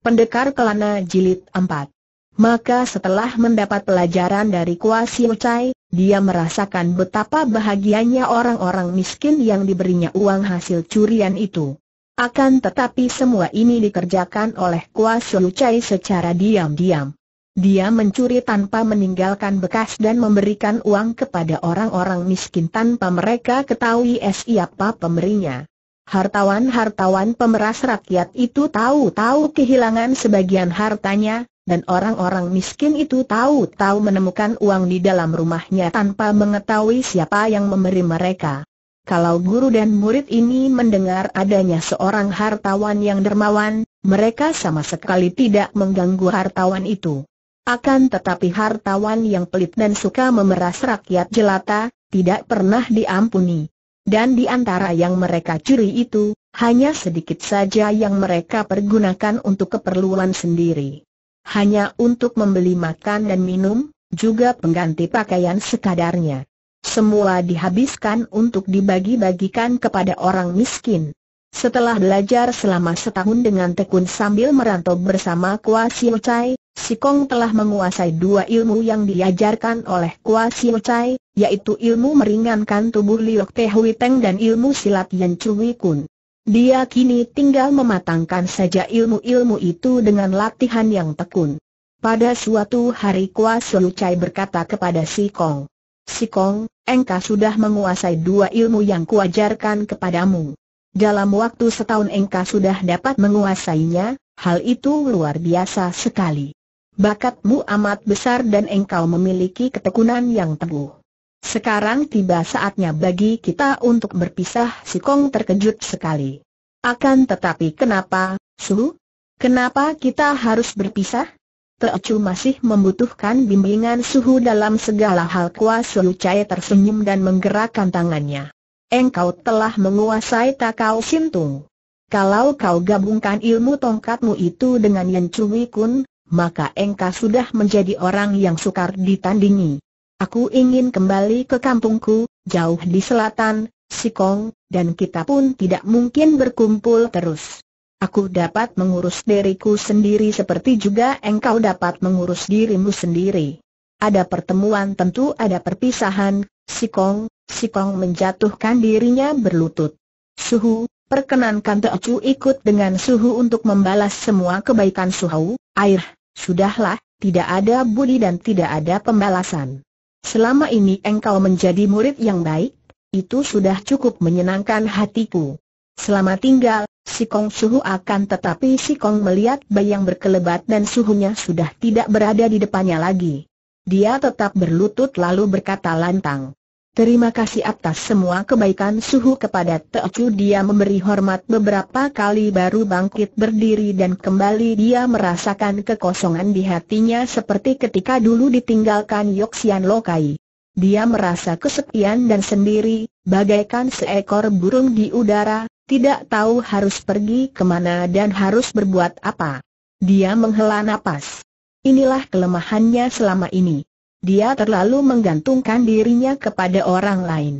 Pendekar Kelana Jilid 4 Maka setelah mendapat pelajaran dari Kua Siu Chai, dia merasakan betapa bahagianya orang-orang miskin yang diberinya uang hasil curian itu. Akan tetapi semua ini dikerjakan oleh Kua Siu Chai secara diam-diam. Dia mencuri tanpa meninggalkan bekas dan memberikan uang kepada orang-orang miskin tanpa mereka ketahui siapa pemberinya. Hartawan-hartawan pemeras rakyat itu tahu-tahu kehilangan sebagian hartanya, dan orang-orang miskin itu tahu-tahu menemukan uang di dalam rumahnya tanpa mengetahui siapa yang memberi mereka. Kalau guru dan murid ini mendengar adanya seorang hartawan yang dermawan, mereka sama sekali tidak mengganggu hartawan itu. Akan tetapi hartawan yang pelit dan suka memeras rakyat jelata, tidak pernah diampuni. Dan di antara yang mereka curi itu, hanya sedikit saja yang mereka pergunakan untuk keperluan sendiri. Hanya untuk membeli makan dan minum, juga pengganti pakaian sekadarnya. Semua dihabiskan untuk dibagi-bagikan kepada orang miskin. Setelah belajar selama setahun dengan tekun sambil merantau bersama Kua Siu Chai, Si Kong telah menguasai dua ilmu yang diajarkan oleh Kua Siu Chai, yaitu ilmu meringankan tubuh Liok Teh Hui Teng dan ilmu silat Yan Chui Kun. Dia kini tinggal mematangkan saja ilmu-ilmu itu dengan latihan yang tekun. Pada suatu hari Kua Siu Chai berkata kepada Si Kong, Si Kong, engkau sudah menguasai dua ilmu yang kuajarkan kepadamu. Dalam waktu setahun engkau sudah dapat menguasainya, hal itu luar biasa sekali. Bakatmu amat besar dan engkau memiliki ketekunan yang teguh. Sekarang tiba saatnya bagi kita untuk berpisah si Kong terkejut sekali. Akan tetapi kenapa, Su? Kenapa kita harus berpisah? Teocu masih membutuhkan bimbingan Suhu dalam segala hal Kuas Suhu Chai tersenyum dan menggerakkan tangannya engkau telah menguasai takau sintung. Kalau kau gabungkan ilmu tongkatmu itu dengan yang cumi Kun, maka engkau sudah menjadi orang yang sukar ditandingi. Aku ingin kembali ke kampungku, jauh di selatan, Sikong, dan kita pun tidak mungkin berkumpul terus. Aku dapat mengurus diriku sendiri seperti juga engkau dapat mengurus dirimu sendiri. Ada pertemuan tentu ada perpisahan, Sikong, Si Kong menjatuhkan dirinya berlutut. Suhu, perkenankan Teocu ikut dengan Suhu untuk membalas semua kebaikan Suhu, air, sudahlah, tidak ada budi dan tidak ada pembalasan. Selama ini engkau menjadi murid yang baik, itu sudah cukup menyenangkan hatiku. Selama tinggal, si Kong Suhu akan tetapi si Kong melihat bayang berkelebat dan suhunya sudah tidak berada di depannya lagi. Dia tetap berlutut lalu berkata lantang. Terima kasih atas semua kebaikan suhu kepada Teocu dia memberi hormat beberapa kali baru bangkit berdiri dan kembali dia merasakan kekosongan di hatinya seperti ketika dulu ditinggalkan Yoxian Lokai. Dia merasa kesepian dan sendiri, bagaikan seekor burung di udara, tidak tahu harus pergi kemana dan harus berbuat apa. Dia menghela napas. Inilah kelemahannya selama ini dia terlalu menggantungkan dirinya kepada orang lain.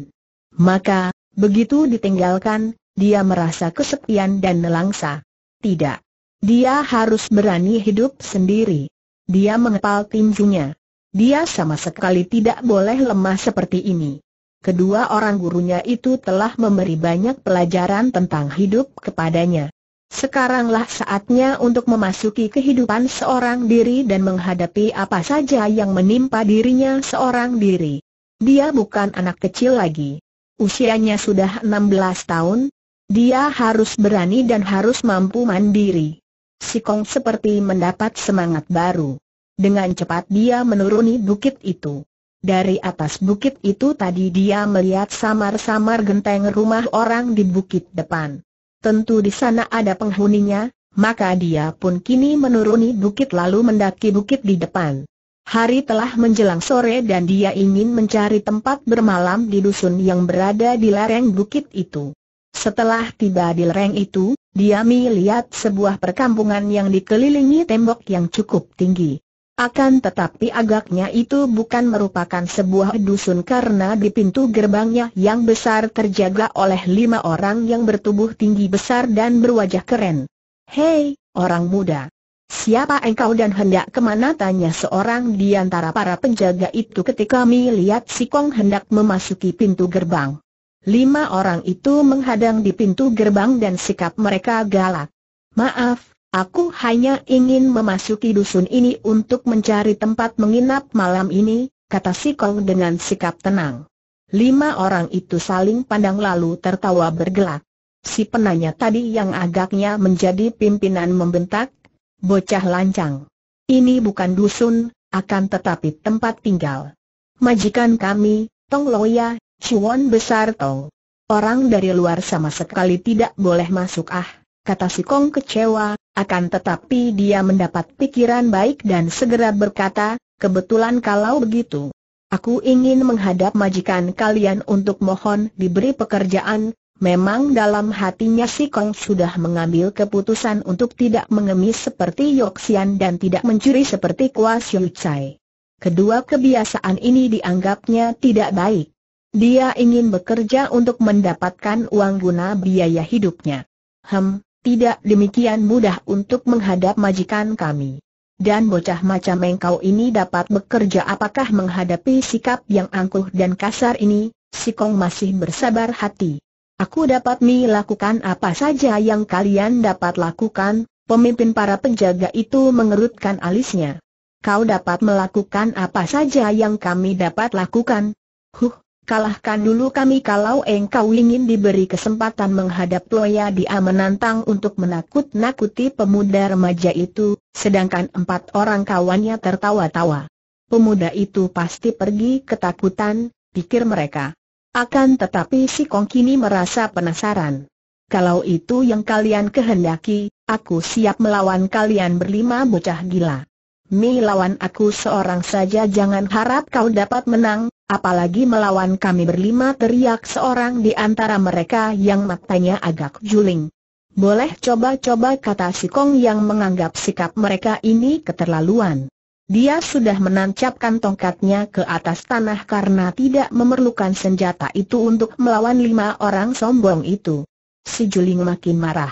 Maka, begitu ditinggalkan, dia merasa kesepian dan nelangsa. Tidak. Dia harus berani hidup sendiri. Dia mengepal tinjunya. Dia sama sekali tidak boleh lemah seperti ini. Kedua orang gurunya itu telah memberi banyak pelajaran tentang hidup kepadanya. Sekaranglah saatnya untuk memasuki kehidupan seorang diri dan menghadapi apa saja yang menimpa dirinya seorang diri. Dia bukan anak kecil lagi. Usianya sudah 16 tahun, dia harus berani dan harus mampu mandiri. Si Kong seperti mendapat semangat baru. Dengan cepat dia menuruni bukit itu. Dari atas bukit itu tadi dia melihat samar-samar genteng rumah orang di bukit depan tentu di sana ada penghuninya, maka dia pun kini menuruni bukit lalu mendaki bukit di depan. Hari telah menjelang sore dan dia ingin mencari tempat bermalam di dusun yang berada di lereng bukit itu. Setelah tiba di lereng itu, dia melihat sebuah perkampungan yang dikelilingi tembok yang cukup tinggi. Akan tetapi agaknya itu bukan merupakan sebuah dusun karena di pintu gerbangnya yang besar terjaga oleh lima orang yang bertubuh tinggi besar dan berwajah keren. Hei, orang muda! Siapa engkau dan hendak kemana tanya seorang di antara para penjaga itu ketika melihat si Kong hendak memasuki pintu gerbang. Lima orang itu menghadang di pintu gerbang dan sikap mereka galak. Maaf, Aku hanya ingin memasuki dusun ini untuk mencari tempat menginap malam ini, kata si Kong dengan sikap tenang. Lima orang itu saling pandang lalu tertawa bergelak. Si penanya tadi yang agaknya menjadi pimpinan membentak, bocah lancang. Ini bukan dusun, akan tetapi tempat tinggal. Majikan kami, Tong Loya, Chuan Besar Tong. Orang dari luar sama sekali tidak boleh masuk ah kata si Kong kecewa, akan tetapi dia mendapat pikiran baik dan segera berkata, kebetulan kalau begitu. Aku ingin menghadap majikan kalian untuk mohon diberi pekerjaan, memang dalam hatinya si Kong sudah mengambil keputusan untuk tidak mengemis seperti Yoxian dan tidak mencuri seperti Kwa Siu Chai. Kedua kebiasaan ini dianggapnya tidak baik. Dia ingin bekerja untuk mendapatkan uang guna biaya hidupnya. Hem, tidak demikian mudah untuk menghadap majikan kami. Dan bocah macam engkau ini dapat bekerja apakah menghadapi sikap yang angkuh dan kasar ini, si Kong masih bersabar hati. Aku dapat melakukan apa saja yang kalian dapat lakukan, pemimpin para penjaga itu mengerutkan alisnya. Kau dapat melakukan apa saja yang kami dapat lakukan. Huh, kalahkan dulu kami kalau engkau ingin diberi kesempatan menghadap Loya dia menantang untuk menakut-nakuti pemuda remaja itu, sedangkan empat orang kawannya tertawa-tawa. Pemuda itu pasti pergi ketakutan, pikir mereka. Akan tetapi si Kong kini merasa penasaran. Kalau itu yang kalian kehendaki, aku siap melawan kalian berlima bocah gila. Mi lawan aku seorang saja jangan harap kau dapat menang, apalagi melawan kami berlima teriak seorang di antara mereka yang matanya agak juling. Boleh coba-coba kata si Kong yang menganggap sikap mereka ini keterlaluan. Dia sudah menancapkan tongkatnya ke atas tanah karena tidak memerlukan senjata itu untuk melawan lima orang sombong itu. Si Juling makin marah.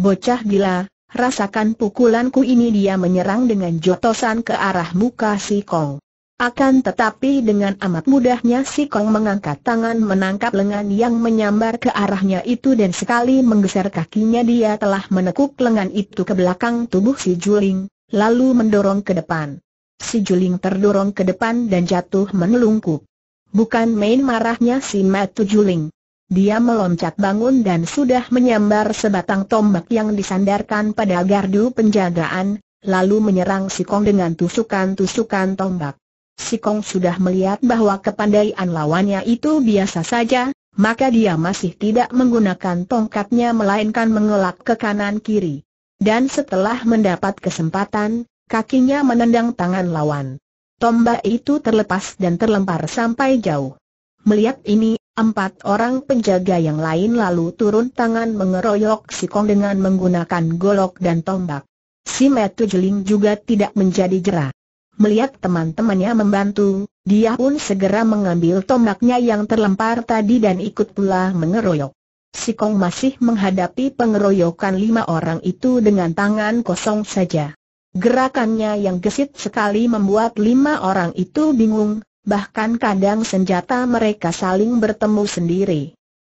Bocah gila, Rasakan pukulanku ini dia menyerang dengan jotosan ke arah muka si Kong. Akan tetapi dengan amat mudahnya si Kong mengangkat tangan menangkap lengan yang menyambar ke arahnya itu dan sekali menggeser kakinya dia telah menekuk lengan itu ke belakang tubuh si Juling, lalu mendorong ke depan. Si Juling terdorong ke depan dan jatuh menelungkup. Bukan main marahnya si Matu Juling. Dia meloncat bangun dan sudah menyambar sebatang tombak yang disandarkan pada gardu penjagaan, lalu menyerang Sikong dengan tusukan-tusukan tombak. Sikong sudah melihat bahwa kepandaian lawannya itu biasa saja, maka dia masih tidak menggunakan tongkatnya melainkan mengelak ke kanan kiri. Dan setelah mendapat kesempatan, kakinya menendang tangan lawan. Tombak itu terlepas dan terlempar sampai jauh. Melihat ini, Empat orang penjaga yang lain lalu turun tangan mengeroyok si Kong dengan menggunakan golok dan tombak. Si Metu Jeling juga tidak menjadi jerah. Melihat teman-temannya membantu, dia pun segera mengambil tombaknya yang terlempar tadi dan ikut pula mengeroyok. Si Kong masih menghadapi pengeroyokan lima orang itu dengan tangan kosong saja. Gerakannya yang gesit sekali membuat lima orang itu bingung, bahkan kadang senjata mereka saling bertemu sendiri.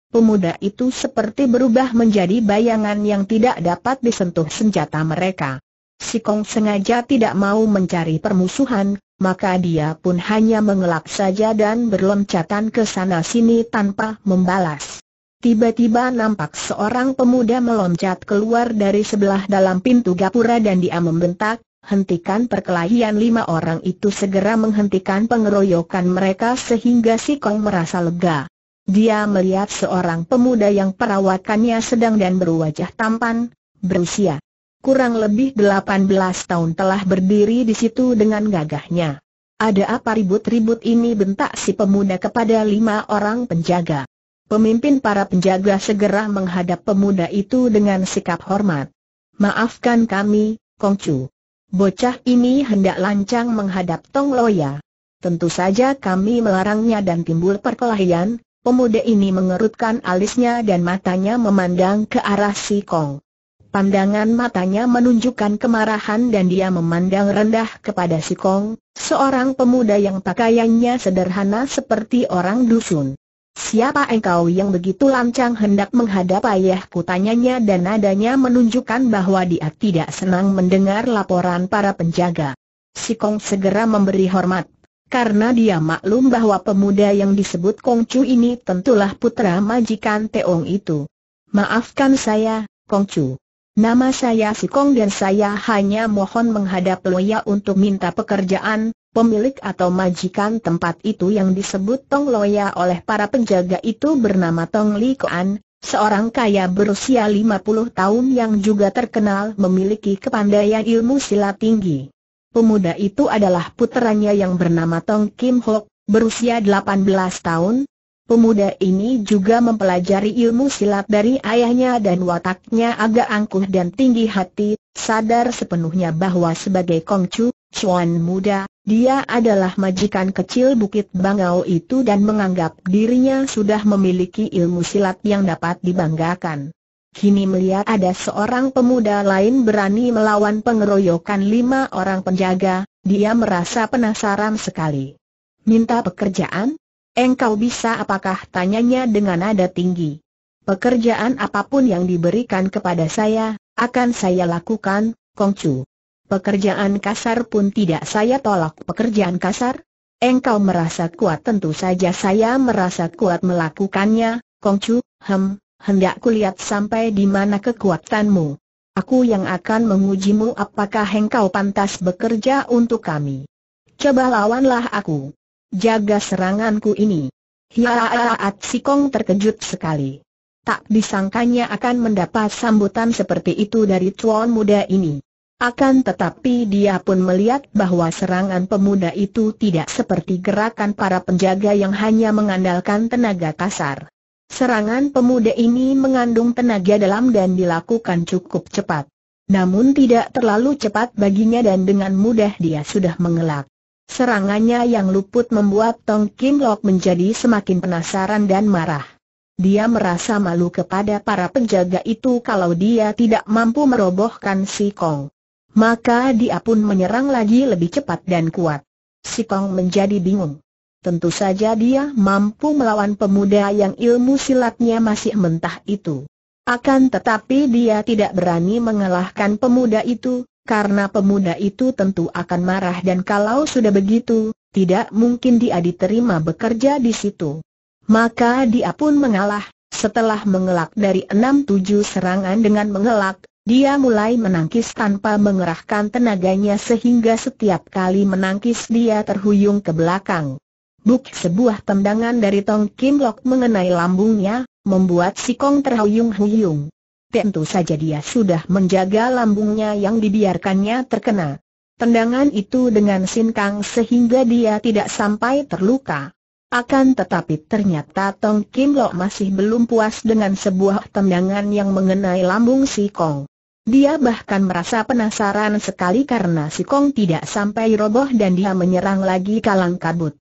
Pemuda itu seperti berubah menjadi bayangan yang tidak dapat disentuh senjata mereka. Si Kong sengaja tidak mau mencari permusuhan, maka dia pun hanya mengelak saja dan berloncatan ke sana sini tanpa membalas. Tiba-tiba nampak seorang pemuda meloncat keluar dari sebelah dalam pintu gapura dan dia membentak, hentikan perkelahian lima orang itu segera menghentikan pengeroyokan mereka sehingga si Kong merasa lega. Dia melihat seorang pemuda yang perawakannya sedang dan berwajah tampan, berusia kurang lebih 18 tahun telah berdiri di situ dengan gagahnya. Ada apa ribut-ribut ini bentak si pemuda kepada lima orang penjaga. Pemimpin para penjaga segera menghadap pemuda itu dengan sikap hormat. Maafkan kami, Kongcu. Bocah ini hendak lancang menghadap Tong Loya. Tentu saja kami melarangnya dan timbul perkelahian, pemuda ini mengerutkan alisnya dan matanya memandang ke arah si Kong. Pandangan matanya menunjukkan kemarahan dan dia memandang rendah kepada si Kong, seorang pemuda yang pakaiannya sederhana seperti orang dusun. Siapa engkau yang begitu lancang hendak menghadap ayahku tanyanya dan nadanya menunjukkan bahwa dia tidak senang mendengar laporan para penjaga. Si Kong segera memberi hormat, karena dia maklum bahwa pemuda yang disebut Kong Chu ini tentulah putra majikan Teong itu. Maafkan saya, Kong Chu. Nama saya Si Kong dan saya hanya mohon menghadap Loya untuk minta pekerjaan, Pemilik atau majikan tempat itu yang disebut Tong Loya oleh para penjaga itu bernama Tong Li Koan, seorang kaya berusia 50 tahun yang juga terkenal memiliki kepandaian ilmu silat tinggi. Pemuda itu adalah putranya yang bernama Tong Kim Hok, berusia 18 tahun. Pemuda ini juga mempelajari ilmu silat dari ayahnya dan wataknya agak angkuh dan tinggi hati, sadar sepenuhnya bahwa sebagai Kongcu, Cuan muda, dia adalah majikan kecil Bukit Bangau itu dan menganggap dirinya sudah memiliki ilmu silat yang dapat dibanggakan. Kini melihat ada seorang pemuda lain berani melawan pengeroyokan lima orang penjaga, dia merasa penasaran sekali. Minta pekerjaan? Engkau bisa apakah tanyanya dengan nada tinggi. Pekerjaan apapun yang diberikan kepada saya, akan saya lakukan, Kongcu. Pekerjaan kasar pun tidak saya tolak pekerjaan kasar. Engkau merasa kuat tentu saja saya merasa kuat melakukannya, Kongcu, hem, hendak kulihat sampai di mana kekuatanmu. Aku yang akan mengujimu apakah engkau pantas bekerja untuk kami. Coba lawanlah aku. Jaga seranganku ini. Hiaaat si Kong terkejut sekali. Tak disangkanya akan mendapat sambutan seperti itu dari tuan muda ini. Akan tetapi dia pun melihat bahwa serangan pemuda itu tidak seperti gerakan para penjaga yang hanya mengandalkan tenaga kasar. Serangan pemuda ini mengandung tenaga dalam dan dilakukan cukup cepat. Namun tidak terlalu cepat baginya dan dengan mudah dia sudah mengelak. Serangannya yang luput membuat Tong Kim Lok menjadi semakin penasaran dan marah. Dia merasa malu kepada para penjaga itu kalau dia tidak mampu merobohkan si Kong maka dia pun menyerang lagi lebih cepat dan kuat. Si Kong menjadi bingung. Tentu saja dia mampu melawan pemuda yang ilmu silatnya masih mentah itu. Akan tetapi dia tidak berani mengalahkan pemuda itu, karena pemuda itu tentu akan marah dan kalau sudah begitu, tidak mungkin dia diterima bekerja di situ. Maka dia pun mengalah, setelah mengelak dari enam tujuh serangan dengan mengelak, dia mulai menangkis tanpa mengerahkan tenaganya sehingga setiap kali menangkis dia terhuyung ke belakang. Buk sebuah tendangan dari Tong Kim Lok mengenai lambungnya, membuat si Kong terhuyung-huyung. Tentu saja dia sudah menjaga lambungnya yang dibiarkannya terkena. Tendangan itu dengan Kang sehingga dia tidak sampai terluka. Akan tetapi ternyata Tong Kim Lok masih belum puas dengan sebuah tendangan yang mengenai lambung si Kong. Dia bahkan merasa penasaran sekali karena si Kong tidak sampai roboh dan dia menyerang lagi kalang kabut.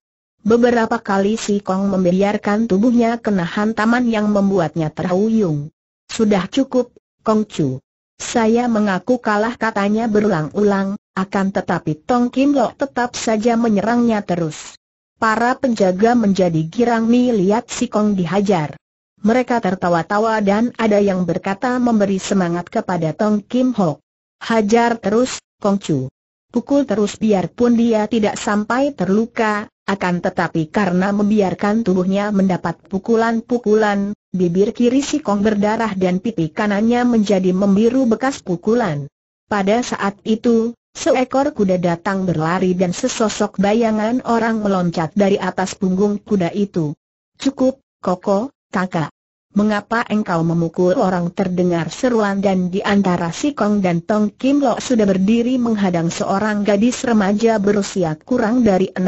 Beberapa kali si Kong membiarkan tubuhnya kena hantaman yang membuatnya terhuyung. Sudah cukup, Kong Chu. Saya mengaku kalah katanya berulang-ulang, akan tetapi Tong Kim Lo tetap saja menyerangnya terus. Para penjaga menjadi girang melihat si Kong dihajar. Mereka tertawa-tawa dan ada yang berkata memberi semangat kepada Tong Kim Ho. Hajar terus, Kong Chu. Pukul terus biarpun dia tidak sampai terluka, akan tetapi karena membiarkan tubuhnya mendapat pukulan-pukulan, bibir kiri si Kong berdarah dan pipi kanannya menjadi membiru bekas pukulan. Pada saat itu, Seekor kuda datang berlari dan sesosok bayangan orang meloncat dari atas punggung kuda itu. Cukup, Koko, kakak. Mengapa engkau memukul orang terdengar seruan dan di antara si Kong dan Tong Kim Lo sudah berdiri menghadang seorang gadis remaja berusia kurang dari 16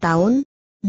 tahun?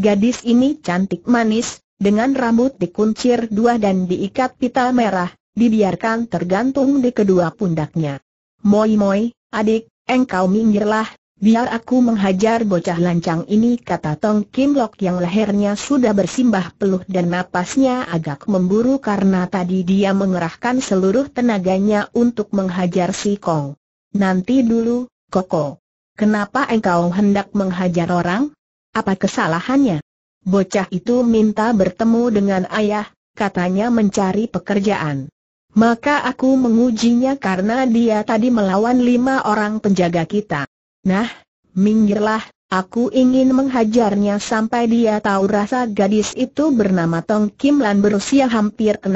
Gadis ini cantik manis, dengan rambut dikuncir dua dan diikat pita merah, dibiarkan tergantung di kedua pundaknya. Moi moi, adik, engkau minggirlah, Biar aku menghajar bocah lancang ini kata Tong Kim Lok yang lehernya sudah bersimbah peluh dan napasnya agak memburu karena tadi dia mengerahkan seluruh tenaganya untuk menghajar si Kong. Nanti dulu, Koko. Kenapa engkau hendak menghajar orang? Apa kesalahannya? Bocah itu minta bertemu dengan ayah, katanya mencari pekerjaan. Maka aku mengujinya karena dia tadi melawan lima orang penjaga kita. Nah, minggirlah, aku ingin menghajarnya sampai dia tahu rasa gadis itu bernama Tong Kim Lan berusia hampir 16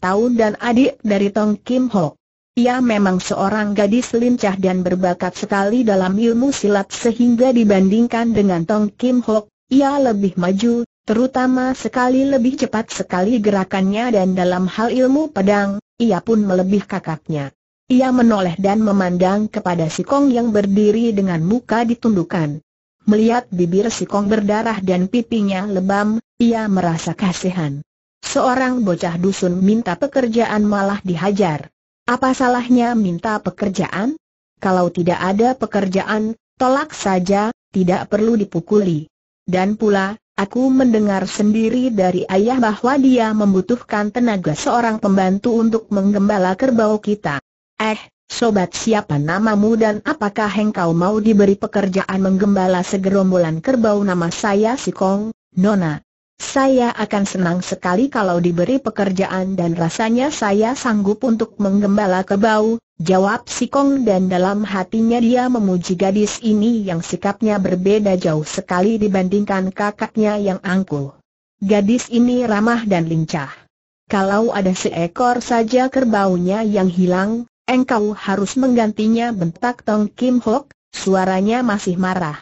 tahun dan adik dari Tong Kim Ho. Ia memang seorang gadis lincah dan berbakat sekali dalam ilmu silat sehingga dibandingkan dengan Tong Kim Ho, ia lebih maju, terutama sekali lebih cepat sekali gerakannya dan dalam hal ilmu pedang, ia pun melebih kakaknya. Ia menoleh dan memandang kepada si Kong yang berdiri dengan muka ditundukkan. Melihat bibir si Kong berdarah dan pipinya lebam, ia merasa kasihan. Seorang bocah dusun minta pekerjaan malah dihajar. Apa salahnya minta pekerjaan? Kalau tidak ada pekerjaan, tolak saja, tidak perlu dipukuli. Dan pula, aku mendengar sendiri dari ayah bahwa dia membutuhkan tenaga seorang pembantu untuk menggembala kerbau kita. Eh, sobat siapa namamu dan apakah engkau mau diberi pekerjaan menggembala segerombolan kerbau nama saya si Kong, Nona? Saya akan senang sekali kalau diberi pekerjaan dan rasanya saya sanggup untuk menggembala kerbau. jawab si Kong dan dalam hatinya dia memuji gadis ini yang sikapnya berbeda jauh sekali dibandingkan kakaknya yang angkuh. Gadis ini ramah dan lincah. Kalau ada seekor saja kerbaunya yang hilang, Engkau harus menggantinya bentak Tong Kim Hok, suaranya masih marah.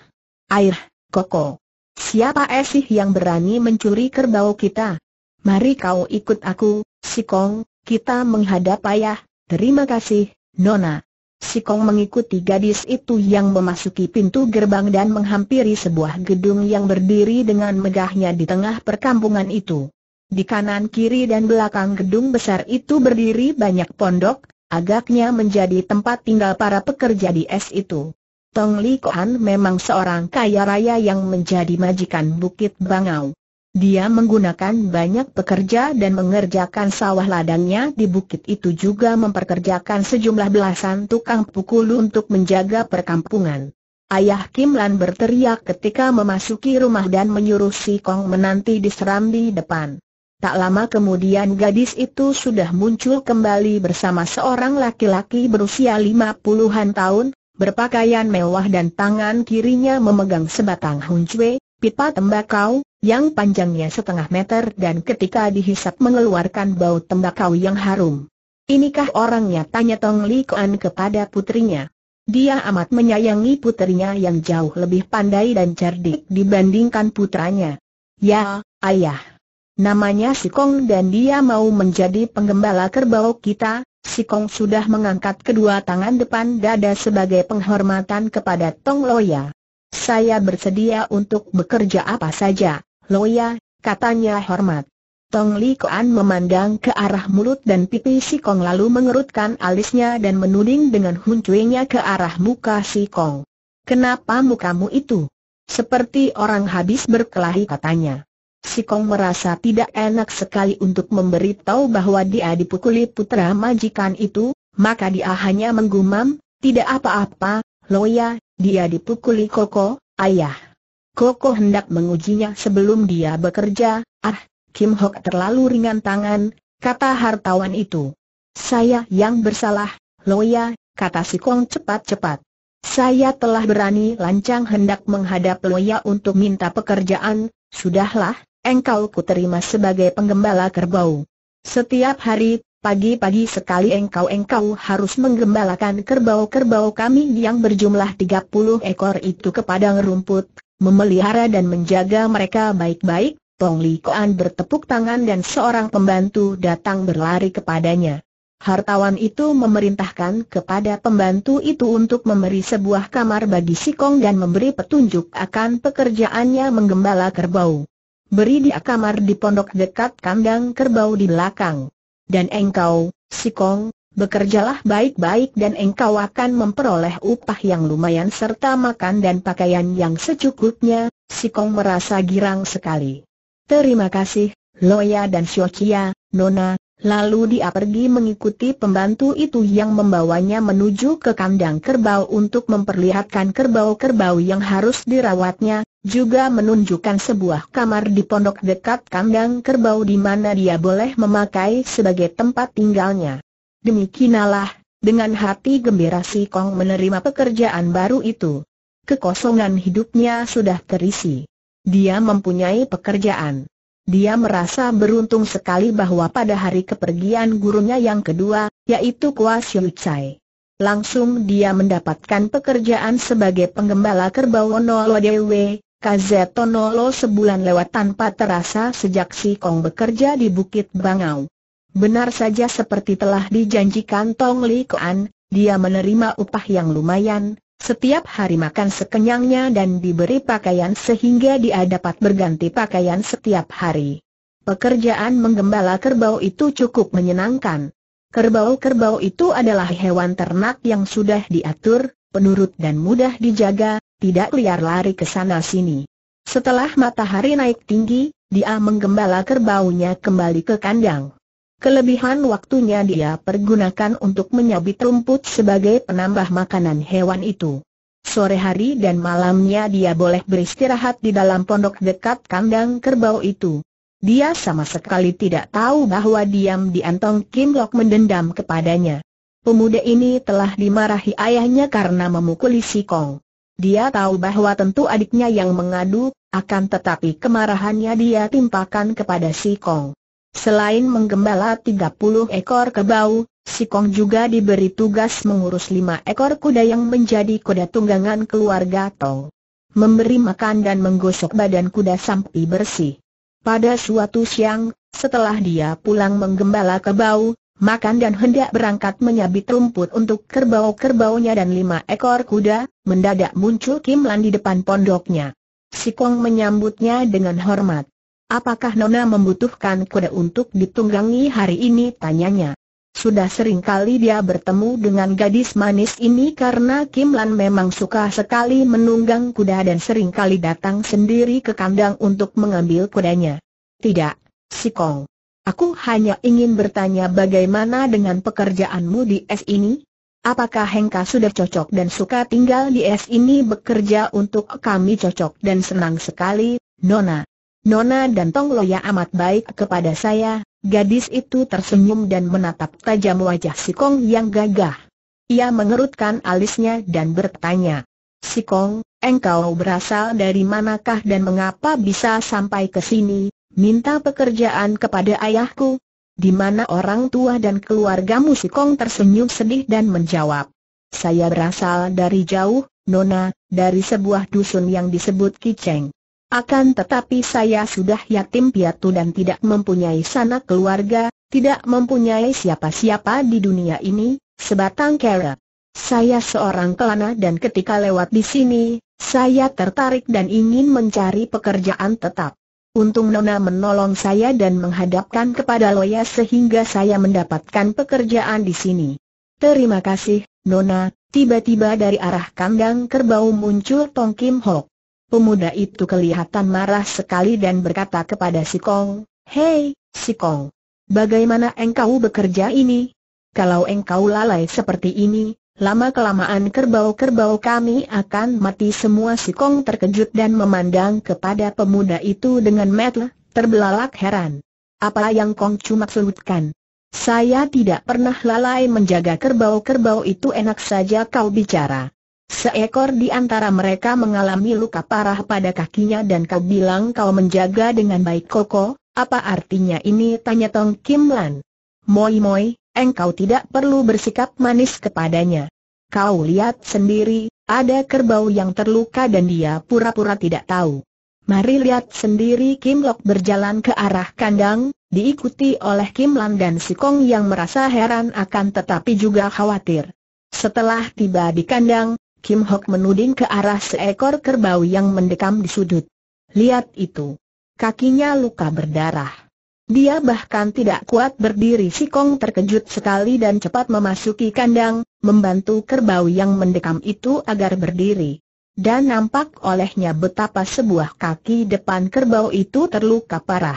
Air, Koko. Siapa esih yang berani mencuri kerbau kita? Mari kau ikut aku, si Kong, kita menghadap ayah, terima kasih, Nona. Si Kong mengikuti gadis itu yang memasuki pintu gerbang dan menghampiri sebuah gedung yang berdiri dengan megahnya di tengah perkampungan itu. Di kanan kiri dan belakang gedung besar itu berdiri banyak pondok, agaknya menjadi tempat tinggal para pekerja di es itu. Tong Li Kuan memang seorang kaya raya yang menjadi majikan Bukit Bangau. Dia menggunakan banyak pekerja dan mengerjakan sawah ladangnya di bukit itu juga memperkerjakan sejumlah belasan tukang pukul untuk menjaga perkampungan. Ayah Kim Lan berteriak ketika memasuki rumah dan menyuruh si Kong menanti di serambi depan. Tak lama kemudian gadis itu sudah muncul kembali bersama seorang laki-laki berusia lima puluhan tahun, berpakaian mewah dan tangan kirinya memegang sebatang huncwe, pipa tembakau, yang panjangnya setengah meter dan ketika dihisap mengeluarkan bau tembakau yang harum. Inikah orangnya tanya Tong Li Kuan kepada putrinya. Dia amat menyayangi putrinya yang jauh lebih pandai dan cerdik dibandingkan putranya. Ya, ayah. Namanya Sikong dan dia mau menjadi penggembala kerbau kita. Sikong sudah mengangkat kedua tangan depan dada sebagai penghormatan kepada Tong Loya. Saya bersedia untuk bekerja apa saja, Loya, katanya hormat. Tong Li Kuan memandang ke arah mulut dan pipi si Kong lalu mengerutkan alisnya dan menuding dengan huncuinya ke arah muka si Kong. Kenapa mukamu itu? Seperti orang habis berkelahi katanya. Si Kong merasa tidak enak sekali untuk memberitahu bahwa dia dipukuli putra majikan itu, maka dia hanya menggumam, tidak apa-apa, Loya, dia dipukuli Koko, ayah. Koko hendak mengujinya sebelum dia bekerja, ah, Kim Hok terlalu ringan tangan, kata hartawan itu. Saya yang bersalah, Loya, kata si Kong cepat-cepat. Saya telah berani lancang hendak menghadap Loya untuk minta pekerjaan, sudahlah, engkau ku terima sebagai penggembala kerbau. Setiap hari, pagi-pagi sekali engkau-engkau harus menggembalakan kerbau-kerbau kami yang berjumlah 30 ekor itu ke padang rumput, memelihara dan menjaga mereka baik-baik, Tong Li Koan bertepuk tangan dan seorang pembantu datang berlari kepadanya. Hartawan itu memerintahkan kepada pembantu itu untuk memberi sebuah kamar bagi si Kong dan memberi petunjuk akan pekerjaannya menggembala kerbau beri dia kamar di pondok dekat kandang kerbau di belakang. Dan engkau, si Kong, bekerjalah baik-baik dan engkau akan memperoleh upah yang lumayan serta makan dan pakaian yang secukupnya, si Kong merasa girang sekali. Terima kasih, Loya dan Xiaoqia, Nona, lalu dia pergi mengikuti pembantu itu yang membawanya menuju ke kandang kerbau untuk memperlihatkan kerbau-kerbau yang harus dirawatnya, juga menunjukkan sebuah kamar di pondok dekat kandang kerbau di mana dia boleh memakai sebagai tempat tinggalnya. Demikianlah, dengan hati gembira si Kong menerima pekerjaan baru itu. Kekosongan hidupnya sudah terisi. Dia mempunyai pekerjaan. Dia merasa beruntung sekali bahwa pada hari kepergian gurunya yang kedua, yaitu Kwa Siu Chai. Langsung dia mendapatkan pekerjaan sebagai penggembala kerbau Nolodewe. Kazetonolo sebulan lewat tanpa terasa sejak si Kong bekerja di Bukit Bangau. Benar saja seperti telah dijanjikan Tong Li Kuan, dia menerima upah yang lumayan, setiap hari makan sekenyangnya dan diberi pakaian sehingga dia dapat berganti pakaian setiap hari. Pekerjaan menggembala kerbau itu cukup menyenangkan. Kerbau-kerbau itu adalah hewan ternak yang sudah diatur, penurut dan mudah dijaga, tidak liar lari ke sana sini. Setelah matahari naik tinggi, dia menggembala kerbaunya kembali ke kandang. Kelebihan waktunya dia pergunakan untuk menyabit rumput sebagai penambah makanan hewan itu. Sore hari dan malamnya dia boleh beristirahat di dalam pondok dekat kandang kerbau itu. Dia sama sekali tidak tahu bahwa diam di Antong Kim Lok mendendam kepadanya. Pemuda ini telah dimarahi ayahnya karena memukuli si Kong. Dia tahu bahwa tentu adiknya yang mengadu, akan tetapi kemarahannya dia timpakan kepada si Kong. Selain menggembala 30 ekor kebau, si Kong juga diberi tugas mengurus 5 ekor kuda yang menjadi kuda tunggangan keluarga Tong. Memberi makan dan menggosok badan kuda sampai bersih. Pada suatu siang, setelah dia pulang menggembala kebau, makan dan hendak berangkat menyabit rumput untuk kerbau-kerbaunya dan lima ekor kuda, mendadak muncul Kim Lan di depan pondoknya. Si Kong menyambutnya dengan hormat. Apakah Nona membutuhkan kuda untuk ditunggangi hari ini? Tanyanya. Sudah sering kali dia bertemu dengan gadis manis ini karena Kim Lan memang suka sekali menunggang kuda dan sering kali datang sendiri ke kandang untuk mengambil kudanya. Tidak, si Kong. Aku hanya ingin bertanya bagaimana dengan pekerjaanmu di S ini? Apakah Hengka sudah cocok dan suka tinggal di S ini bekerja untuk kami cocok dan senang sekali, Nona? Nona dan Tong Loya amat baik kepada saya, gadis itu tersenyum dan menatap tajam wajah si Kong yang gagah. Ia mengerutkan alisnya dan bertanya, Si Kong, engkau berasal dari manakah dan mengapa bisa sampai ke sini? minta pekerjaan kepada ayahku, di mana orang tua dan keluarga Musikong tersenyum sedih dan menjawab. Saya berasal dari jauh, Nona, dari sebuah dusun yang disebut Kiceng. Akan tetapi saya sudah yatim piatu dan tidak mempunyai sanak keluarga, tidak mempunyai siapa-siapa di dunia ini, sebatang kera. Saya seorang kelana dan ketika lewat di sini, saya tertarik dan ingin mencari pekerjaan tetap. Untung Nona menolong saya dan menghadapkan kepada Loya sehingga saya mendapatkan pekerjaan di sini. Terima kasih, Nona. Tiba-tiba dari arah kandang kerbau muncul Tong Kim Hok. Pemuda itu kelihatan marah sekali dan berkata kepada si Kong, Hei, si Kong, bagaimana engkau bekerja ini? Kalau engkau lalai seperti ini, Lama-kelamaan kerbau-kerbau kami akan mati semua si Kong terkejut dan memandang kepada pemuda itu dengan metel, terbelalak heran. Apa yang Kong cuma maksudkan? Saya tidak pernah lalai menjaga kerbau-kerbau itu enak saja kau bicara. Seekor di antara mereka mengalami luka parah pada kakinya dan kau bilang kau menjaga dengan baik Koko, apa artinya ini tanya Tong Kim Lan. Moi moi, engkau tidak perlu bersikap manis kepadanya. Kau lihat sendiri, ada kerbau yang terluka dan dia pura-pura tidak tahu. Mari lihat sendiri Kim Lok berjalan ke arah kandang, diikuti oleh Kim Lan dan Si Kong yang merasa heran akan tetapi juga khawatir. Setelah tiba di kandang, Kim Hok menuding ke arah seekor kerbau yang mendekam di sudut. Lihat itu. Kakinya luka berdarah. Dia bahkan tidak kuat berdiri Kong terkejut sekali dan cepat memasuki kandang, membantu kerbau yang mendekam itu agar berdiri. Dan nampak olehnya betapa sebuah kaki depan kerbau itu terluka parah.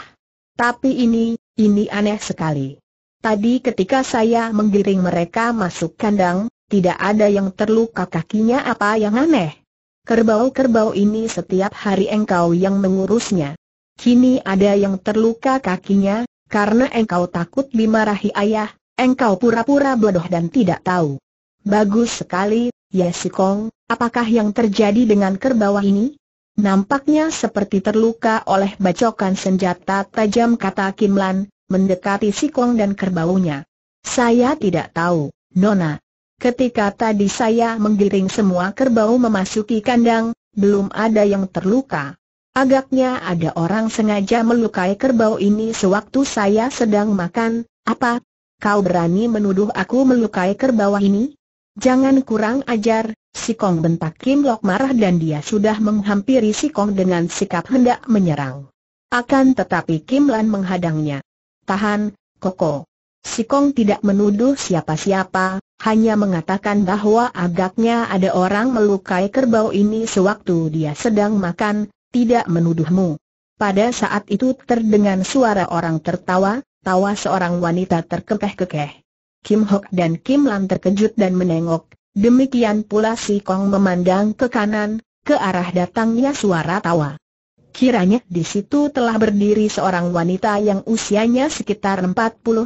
Tapi ini, ini aneh sekali. Tadi ketika saya menggiring mereka masuk kandang, tidak ada yang terluka kakinya apa yang aneh. Kerbau-kerbau ini setiap hari engkau yang mengurusnya. Kini ada yang terluka kakinya, karena engkau takut dimarahi ayah, engkau pura-pura bodoh dan tidak tahu. Bagus sekali, ya Yesikong, apakah yang terjadi dengan kerbau ini? Nampaknya seperti terluka oleh bacokan senjata tajam kata Kim Lan, mendekati Sikong dan kerbaunya. Saya tidak tahu, Nona. Ketika tadi saya menggiring semua kerbau memasuki kandang, belum ada yang terluka. Agaknya ada orang sengaja melukai kerbau ini sewaktu saya sedang makan, apa? Kau berani menuduh aku melukai kerbau ini? Jangan kurang ajar, si Kong bentak Kim Lok marah dan dia sudah menghampiri si Kong dengan sikap hendak menyerang. Akan tetapi Kim Lan menghadangnya. Tahan, Koko. Si Kong tidak menuduh siapa-siapa, hanya mengatakan bahwa agaknya ada orang melukai kerbau ini sewaktu dia sedang makan, tidak menuduhmu. Pada saat itu terdengar suara orang tertawa, tawa seorang wanita terkekeh-kekeh. Kim Hock dan Kim Lan terkejut dan menengok, demikian pula si Kong memandang ke kanan, ke arah datangnya suara tawa. Kiranya di situ telah berdiri seorang wanita yang usianya sekitar 40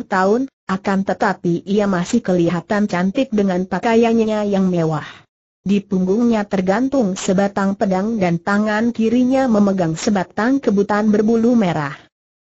tahun, akan tetapi ia masih kelihatan cantik dengan pakaiannya yang mewah. Di punggungnya tergantung sebatang pedang dan tangan kirinya memegang sebatang kebutan berbulu merah.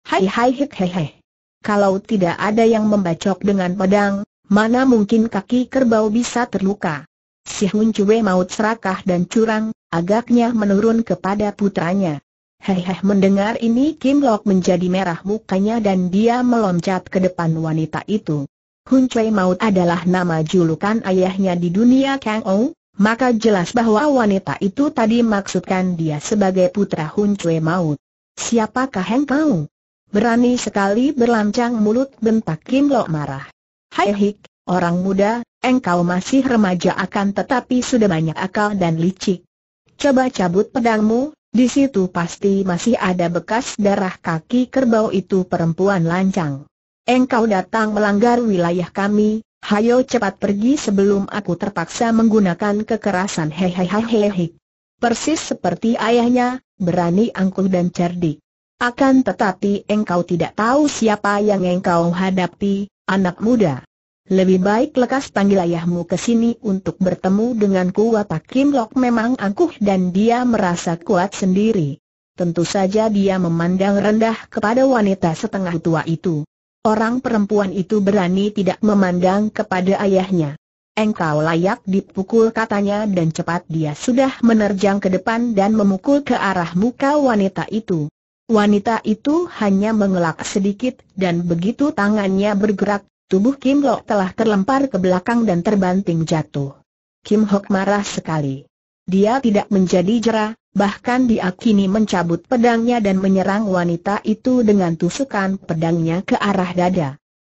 Hai hai hek hehe. Kalau tidak ada yang membacok dengan pedang, mana mungkin kaki kerbau bisa terluka. Si Hun Cue maut serakah dan curang, agaknya menurun kepada putranya. Hehe mendengar ini Kim Lok menjadi merah mukanya dan dia meloncat ke depan wanita itu. Hun Cue Maut adalah nama julukan ayahnya di dunia Kang Ou, maka jelas bahwa wanita itu tadi maksudkan dia sebagai putra Hun Cui Maut. Siapakah engkau? Berani sekali berlancang mulut bentak Kim Lo marah. Hai Hik, orang muda, engkau masih remaja akan tetapi sudah banyak akal dan licik. Coba cabut pedangmu, di situ pasti masih ada bekas darah kaki kerbau itu perempuan lancang. Engkau datang melanggar wilayah kami, Hayo cepat pergi sebelum aku terpaksa menggunakan kekerasan hehehehehe. Persis seperti ayahnya, berani angkuh dan cerdik. Akan tetapi engkau tidak tahu siapa yang engkau hadapi, anak muda. Lebih baik lekas panggil ayahmu ke sini untuk bertemu denganku watak Kim Lok memang angkuh dan dia merasa kuat sendiri. Tentu saja dia memandang rendah kepada wanita setengah tua itu. Orang perempuan itu berani tidak memandang kepada ayahnya. Engkau layak dipukul katanya dan cepat dia sudah menerjang ke depan dan memukul ke arah muka wanita itu. Wanita itu hanya mengelak sedikit dan begitu tangannya bergerak, tubuh Kim Lok telah terlempar ke belakang dan terbanting jatuh. Kim Hok marah sekali. Dia tidak menjadi jera, bahkan dia kini mencabut pedangnya dan menyerang wanita itu dengan tusukan pedangnya ke arah dada.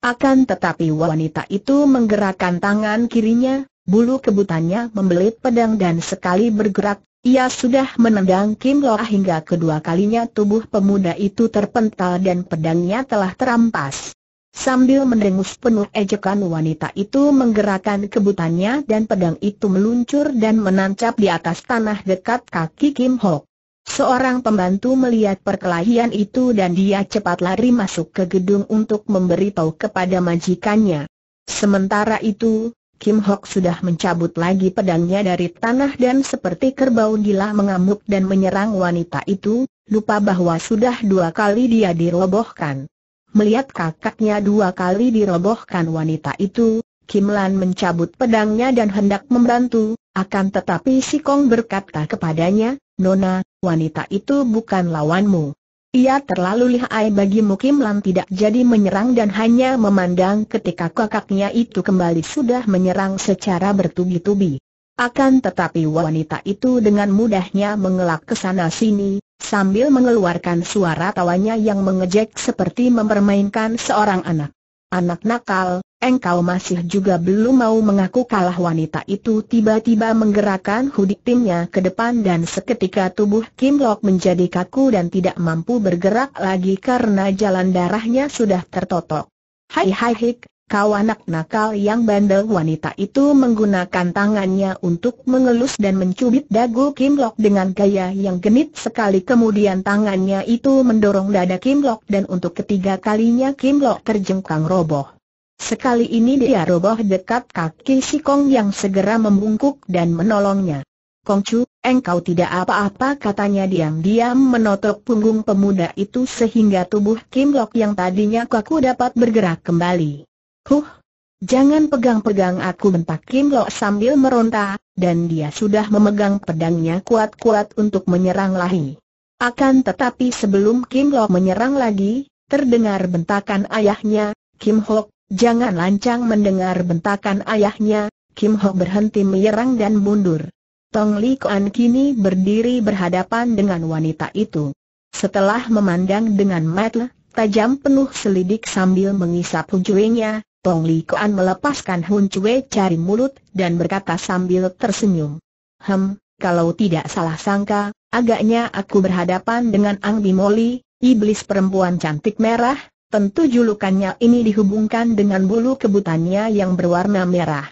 Akan tetapi wanita itu menggerakkan tangan kirinya, bulu kebutannya membelit pedang dan sekali bergerak, ia sudah menendang Kim Loa hingga kedua kalinya tubuh pemuda itu terpental dan pedangnya telah terampas. Sambil mendengus penuh ejekan wanita itu menggerakkan kebutannya dan pedang itu meluncur dan menancap di atas tanah dekat kaki Kim Ho. Seorang pembantu melihat perkelahian itu dan dia cepat lari masuk ke gedung untuk memberitahu kepada majikannya. Sementara itu, Kim Hok sudah mencabut lagi pedangnya dari tanah dan seperti kerbau gila mengamuk dan menyerang wanita itu, lupa bahwa sudah dua kali dia dirobohkan. Melihat kakaknya dua kali dirobohkan wanita itu, Kim Lan mencabut pedangnya dan hendak membantu, akan tetapi si Kong berkata kepadanya, Nona, wanita itu bukan lawanmu. Ia terlalu lihai bagimu Kim Lan tidak jadi menyerang dan hanya memandang ketika kakaknya itu kembali sudah menyerang secara bertubi-tubi. Akan tetapi wanita itu dengan mudahnya mengelak ke sana sini, sambil mengeluarkan suara tawanya yang mengejek seperti mempermainkan seorang anak. Anak nakal, engkau masih juga belum mau mengaku kalah wanita itu tiba-tiba menggerakkan hudik timnya ke depan dan seketika tubuh Kim Lok menjadi kaku dan tidak mampu bergerak lagi karena jalan darahnya sudah tertotok. Hai hai hik, Kau anak nakal yang bandel wanita itu menggunakan tangannya untuk mengelus dan mencubit dagu Kim Lok dengan gaya yang genit sekali kemudian tangannya itu mendorong dada Kim Lok dan untuk ketiga kalinya Kim Lok terjengkang roboh. Sekali ini dia roboh dekat kaki si Kong yang segera membungkuk dan menolongnya. Kongcu, engkau tidak apa-apa katanya diam-diam menotok punggung pemuda itu sehingga tubuh Kim Lok yang tadinya kaku dapat bergerak kembali. Huh, jangan pegang-pegang aku bentak Kim Lo sambil meronta, dan dia sudah memegang pedangnya kuat-kuat untuk menyerang Lahi. Akan tetapi sebelum Kim Lo menyerang lagi, terdengar bentakan ayahnya, Kim Hok, jangan lancang mendengar bentakan ayahnya, Kim Hok berhenti menyerang dan mundur. Tong Li Kuan kini berdiri berhadapan dengan wanita itu. Setelah memandang dengan mata tajam penuh selidik sambil mengisap hujungnya, Tong Li Koan melepaskan Hun Cui cari mulut, dan berkata sambil tersenyum. Hem, kalau tidak salah sangka, agaknya aku berhadapan dengan Ang Bimoli, iblis perempuan cantik merah, tentu julukannya ini dihubungkan dengan bulu kebutannya yang berwarna merah.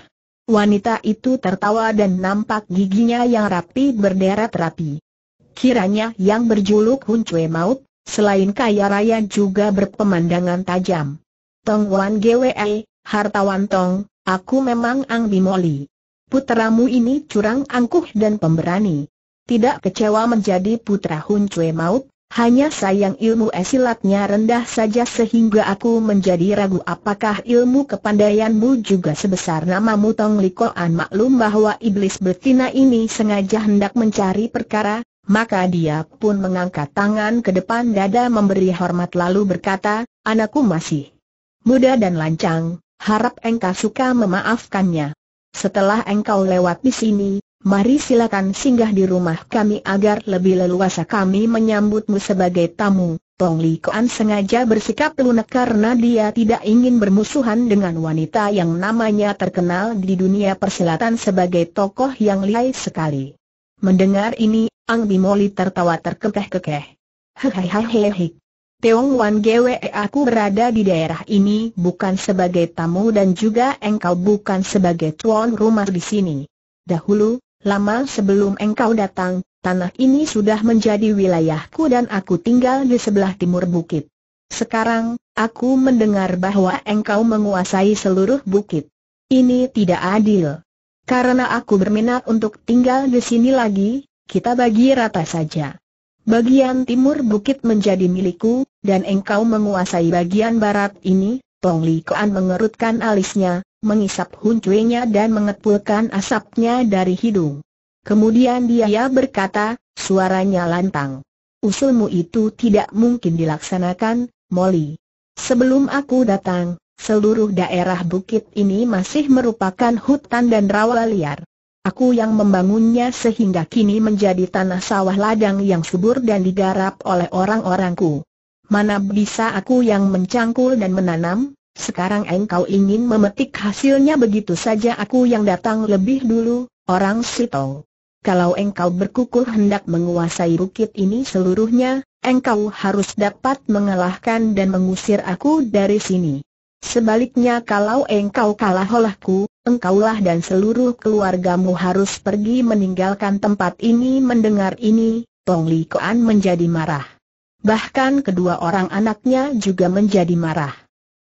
Wanita itu tertawa dan nampak giginya yang rapi berderet rapi. Kiranya yang berjuluk Hun Cui Maut, selain kaya raya juga berpemandangan tajam. Tong Wan GWE, eh, hartawan Tong, aku memang Ang Bimoli. Putramu ini curang angkuh dan pemberani. Tidak kecewa menjadi putra Hun Cue Maut, hanya sayang ilmu esilatnya rendah saja sehingga aku menjadi ragu apakah ilmu kepandaianmu juga sebesar namamu Tong Likoan maklum bahwa iblis betina ini sengaja hendak mencari perkara, maka dia pun mengangkat tangan ke depan dada memberi hormat lalu berkata, anakku masih muda dan lancang, harap engkau suka memaafkannya. Setelah engkau lewat di sini, mari silakan singgah di rumah kami agar lebih leluasa kami menyambutmu sebagai tamu. Tong Li Kuan sengaja bersikap lunak karena dia tidak ingin bermusuhan dengan wanita yang namanya terkenal di dunia persilatan sebagai tokoh yang lihai sekali. Mendengar ini, Ang Bimoli tertawa terkekeh-kekeh. Hehehehe. Teong Wan Gwe eh, aku berada di daerah ini bukan sebagai tamu dan juga engkau bukan sebagai tuan rumah di sini. Dahulu, lama sebelum engkau datang, tanah ini sudah menjadi wilayahku dan aku tinggal di sebelah timur bukit. Sekarang, aku mendengar bahwa engkau menguasai seluruh bukit. Ini tidak adil. Karena aku berminat untuk tinggal di sini lagi, kita bagi rata saja. Bagian timur bukit menjadi milikku, dan engkau menguasai bagian barat ini, Tong Li Kuan mengerutkan alisnya, mengisap huncuenya dan mengepulkan asapnya dari hidung. Kemudian dia berkata, suaranya lantang. Usulmu itu tidak mungkin dilaksanakan, Molly. Sebelum aku datang, seluruh daerah bukit ini masih merupakan hutan dan rawa liar. Aku yang membangunnya sehingga kini menjadi tanah sawah ladang yang subur dan digarap oleh orang-orangku. Mana bisa aku yang mencangkul dan menanam? Sekarang engkau ingin memetik hasilnya begitu saja aku yang datang lebih dulu, orang Sitong. Kalau engkau berkukuh hendak menguasai bukit ini seluruhnya, engkau harus dapat mengalahkan dan mengusir aku dari sini. Sebaliknya kalau engkau kalah olehku, engkaulah dan seluruh keluargamu harus pergi meninggalkan tempat ini mendengar ini, Tong Li Koan menjadi marah. Bahkan kedua orang anaknya juga menjadi marah.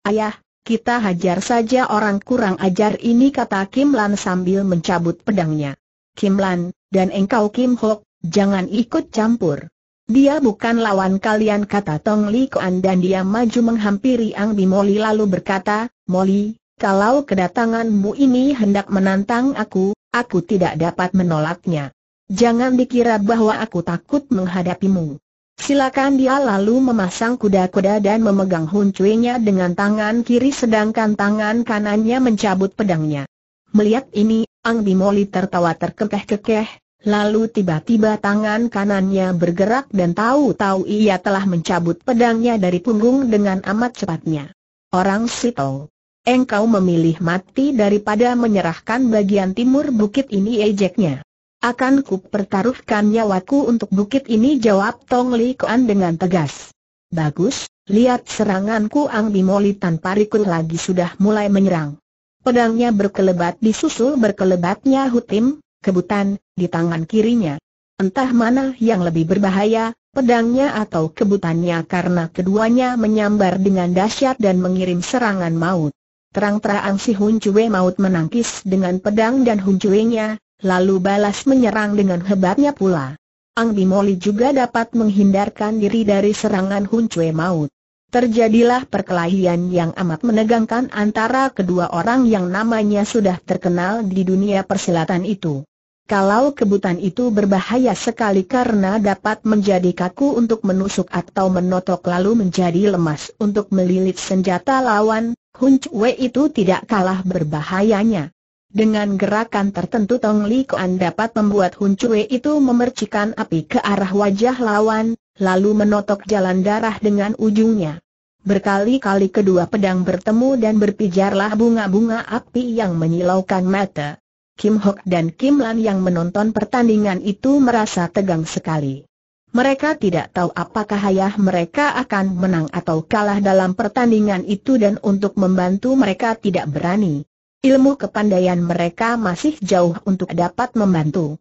Ayah, kita hajar saja orang kurang ajar ini kata Kim Lan sambil mencabut pedangnya. Kim Lan, dan engkau Kim Hok, jangan ikut campur. Dia bukan lawan kalian kata Tong Li Koan dan dia maju menghampiri Ang Bimoli lalu berkata, Moli, kalau kedatanganmu ini hendak menantang aku, aku tidak dapat menolaknya. Jangan dikira bahwa aku takut menghadapimu. Silakan dia lalu memasang kuda-kuda dan memegang huncuinya dengan tangan kiri sedangkan tangan kanannya mencabut pedangnya. Melihat ini, Ang Bimoli tertawa terkekeh-kekeh, lalu tiba-tiba tangan kanannya bergerak dan tahu-tahu ia telah mencabut pedangnya dari punggung dengan amat cepatnya. Orang Sitong engkau memilih mati daripada menyerahkan bagian timur bukit ini ejeknya. Akan ku pertaruhkan nyawaku untuk bukit ini jawab Tong Li Kuan dengan tegas. Bagus, lihat seranganku Ang Bimoli tanpa rikun lagi sudah mulai menyerang. Pedangnya berkelebat disusul berkelebatnya Hutim, kebutan, di tangan kirinya. Entah mana yang lebih berbahaya, pedangnya atau kebutannya karena keduanya menyambar dengan dahsyat dan mengirim serangan maut. Terang-terang si Hun Chue maut menangkis dengan pedang dan Hun nya lalu balas menyerang dengan hebatnya pula. Ang Bimoli juga dapat menghindarkan diri dari serangan Hun Chue maut. Terjadilah perkelahian yang amat menegangkan antara kedua orang yang namanya sudah terkenal di dunia persilatan itu. Kalau kebutan itu berbahaya sekali karena dapat menjadi kaku untuk menusuk atau menotok lalu menjadi lemas untuk melilit senjata lawan, Hun Chue itu tidak kalah berbahayanya. Dengan gerakan tertentu Tong Li Kuan dapat membuat Hun Chue itu memercikan api ke arah wajah lawan, lalu menotok jalan darah dengan ujungnya. Berkali-kali kedua pedang bertemu dan berpijarlah bunga-bunga api yang menyilaukan mata. Kim Hok dan Kim Lan yang menonton pertandingan itu merasa tegang sekali. Mereka tidak tahu apakah ayah mereka akan menang atau kalah dalam pertandingan itu dan untuk membantu mereka tidak berani. Ilmu kepandaian mereka masih jauh untuk dapat membantu.